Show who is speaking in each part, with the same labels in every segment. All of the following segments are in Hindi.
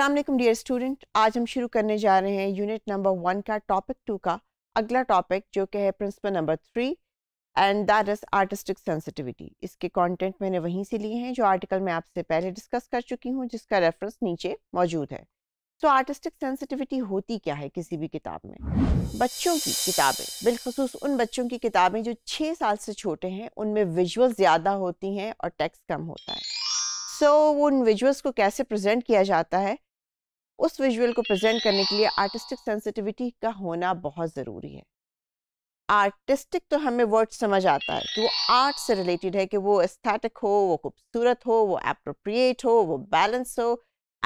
Speaker 1: असलम डियर स्टूडेंट आज हम शुरू करने जा रहे हैं यूनिट नंबर वन का टॉपिक टू का अगला टॉपिक जो कि है principle number three and that is artistic sensitivity इसके कंटेंट मैंने वहीं से लिए हैं जो आर्टिकल मैं आपसे पहले डिस्कस कर चुकी हूँ जिसका रेफरेंस नीचे मौजूद है सो आर्टिस्टिक सेंसिटिविटी होती क्या है किसी भी किताब में बच्चों की किताबें बिलखसूस उन बच्चों की किताबें जो छः साल से छोटे हैं उनमें विजुअल ज़्यादा होती हैं और टेक्स्ट कम होता है सो so, वो उन विजुअल्स को कैसे प्रेजेंट किया जाता है उस विजुअल को प्रेजेंट करने के लिए आर्टिस्टिक सेंसिटिविटी का होना बहुत ज़रूरी है आर्टिस्टिक तो हमें वर्ड समझ आता है कि वो आर्ट से रिलेटेड है कि वो एस्थेटिक हो वो खूबसूरत हो वो अप्रोप्रिएट हो वो बैलेंस हो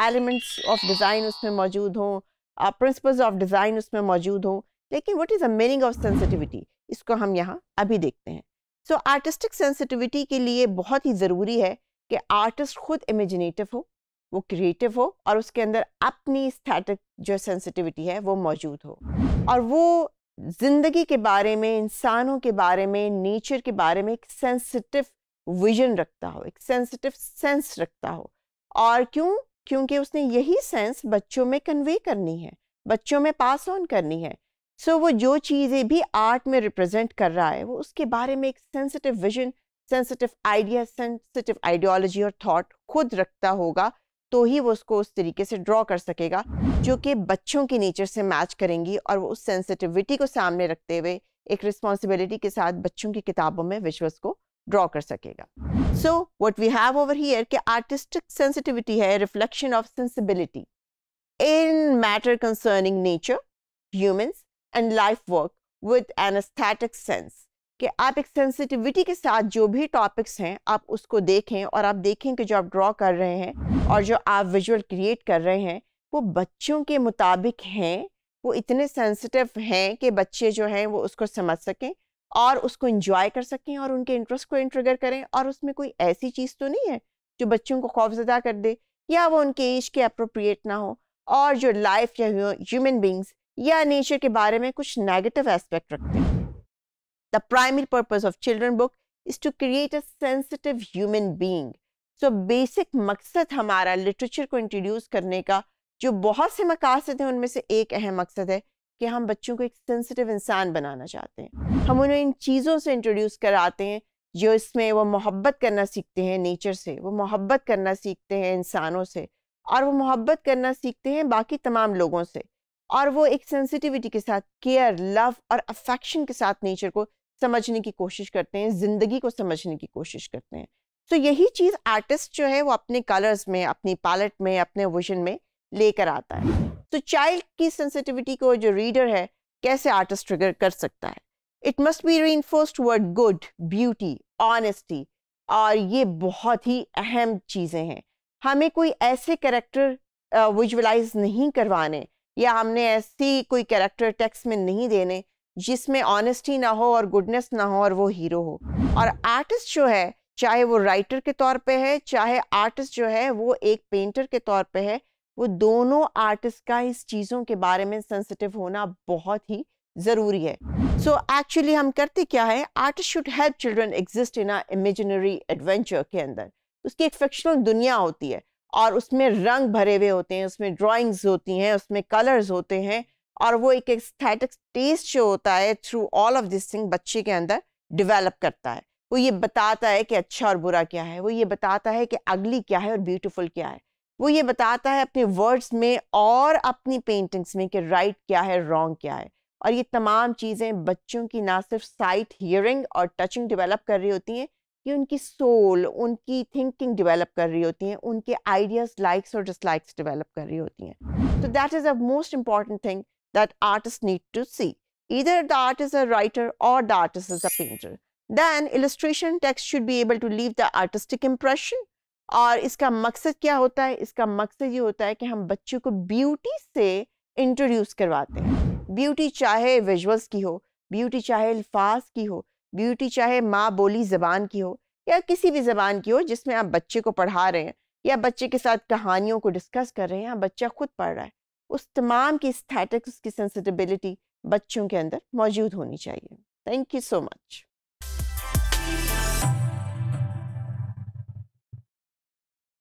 Speaker 1: एलिमेंट्स ऑफ डिज़ाइन उसमें मौजूद हों प्रिंसिपल्स ऑफ डिज़ाइन उसमें मौजूद हों लेकिन what is the meaning of sensitivity इसको हम यहाँ अभी देखते हैं सो आर्टिस्टिक सेंसिटिविटी के लिए बहुत ही ज़रूरी है कि आर्टिस्ट खुद इमेजिनेटिव हो वो क्रिएटिव हो और उसके अंदर अपनी स्थैटिक जो सेंसिटिविटी है वो मौजूद हो और वो ज़िंदगी के बारे में इंसानों के बारे में नेचर के बारे में एक सेंसिटिव विजन रखता हो एक सेंसिटिव सेंस रखता हो और क्यों क्योंकि उसने यही सेंस बच्चों में कन्वे करनी है बच्चों में पास ऑन करनी है सो so, वो जो चीज़ें भी आर्ट में रिप्रेजेंट कर रहा है वो उसके बारे में एक sensitive vision sensitive idea sensitive ideology और थॉट खुद रखता होगा तो ही वो उसको उस तरीके से ड्रॉ कर सकेगा जो कि बच्चों की नेचर से मैच करेंगी और वो उस सेंसिटिविटी को सामने रखते हुए एक रिस्पॉन्सिबिलिटी के साथ बच्चों की किताबों में विश्वस को ड्रॉ कर सकेगा so what we have over here कि आर्टिस्टिक सेंसिटिविटी है reflection of sensibility in matter concerning nature humans and life work with aesthetic sense कि आप एक सेंसिटिविटी के साथ जो भी टॉपिक्स हैं आप उसको देखें और आप देखें कि जो आप ड्रॉ कर रहे हैं और जो आप विजुअल क्रिएट कर रहे हैं वो बच्चों के मुताबिक हैं वो इतने सेंसिटिव हैं कि बच्चे जो हैं वो उसको समझ सकें और उसको इंजॉय कर सकें और उनके इंटरेस्ट को इंट्रिगर करें और उसमें कोई ऐसी चीज़ तो नहीं है जो बच्चों को खौफजदा कर दे या वो उनके एज के अप्रोप्रिएट ना हो और जो लाइफ या ह्यूमन बींग्स या नेचर के बारे में कुछ नेगेटिव एस्पेक्ट रखते हैं The primary purpose of children book is to create a sensitive human being. So basic मकसद हमारा लिटरेचर को इंट्रोड्यूस करने का जो बहुत से मकासद हैं उनमें से एक अहम मकसद है कि हम बच्चों को एक सेंसिटिव इंसान बनाना चाहते हैं हम उन्हें इन चीज़ों से इंट्रोड्यूस कराते हैं जो इसमें वो मोहब्बत करना सीखते हैं नेचर से वो मोहब्बत करना सीखते हैं इंसानों से और वो मोहब्बत करना सीखते हैं बाकी तमाम लोगों से और वो एक सेंसिटिविटी के साथ केयर लव और अफेक्शन के साथ नेचर को समझने की कोशिश करते हैं ज़िंदगी को समझने की कोशिश करते हैं तो यही चीज़ आर्टिस्ट जो है वो अपने कलर्स में अपनी पैलेट में अपने विजन में लेकर आता है तो चाइल्ड की सेंसिटिविटी को जो रीडर है कैसे आर्टिस्ट ट्रिगर कर सकता है it must be reward good beauty honesty और ये बहुत ही अहम चीज़ें हैं हमें कोई ऐसे करेक्टर विजुअलाइज नहीं करवाने या हमने ऐसी कोई कैरेक्टर टेक्स्ट में नहीं देने जिसमें ऑनेस्टी ना हो और गुडनेस ना हो और वो हीरो हो और आर्टिस्ट जो है चाहे वो राइटर के तौर पे है चाहे आर्टिस्ट जो है वो एक पेंटर के तौर पे है वो दोनों आर्टिस्ट का इस चीज़ों के बारे में सेंसिटिव होना बहुत ही ज़रूरी है सो so, एक्चुअली हम करते क्या है artist should help children exist in a imaginary adventure के अंदर उसकी एक फिक्शनल दुनिया होती है और उसमें रंग भरे हुए होते हैं उसमें ड्राइंग्स होती हैं उसमें कलर्स होते हैं और वो एक एक्स्थेटिक टेस्ट जो होता है through all of this thing बच्चे के अंदर डिवेलप करता है वो ये बताता है कि अच्छा और बुरा क्या है वो ये बताता है कि अगली क्या है और ब्यूटीफुल क्या है वो ये बताता है अपने वर्ड्स में और अपनी पेंटिंग्स में कि राइट क्या है रॉन्ग क्या है और ये तमाम चीज़ें बच्चों की ना सिर्फ साइट हियरिंग और टचिंग डेवलप कर रही होती हैं ये उनकी सोल उनकी थिंकिंग डेवलप कर रही होती हैं उनके आइडियाज़ लाइक्स और डिसलाइक्स डेवलप कर रही होती हैं तो that is a most important thing that artist need to see either द artist is a writer or the artist is a painter. Then illustration text should be able to leave the artistic impression. और इसका मकसद क्या होता है इसका मकसद ये होता है कि हम बच्चों को ब्यूटी से इंट्रोड्यूस करवाते हैं ब्यूटी चाहे विजुअल्स की हो ब्यूटी चाहे अल्फाज की हो ब्यूटी चाहे माँ बोली ज़बान की हो या किसी भी ज़बान की हो जिसमें आप बच्चे को पढ़ा रहे हैं या बच्चे के साथ कहानियों को डिस्कस कर रहे हैं या बच्चा खुद पढ़ रहा है उस तमाम की स्थैटिक्स की सेंसिटिबिलिटी बच्चों के अंदर मौजूद होनी चाहिए थैंक यू सो मच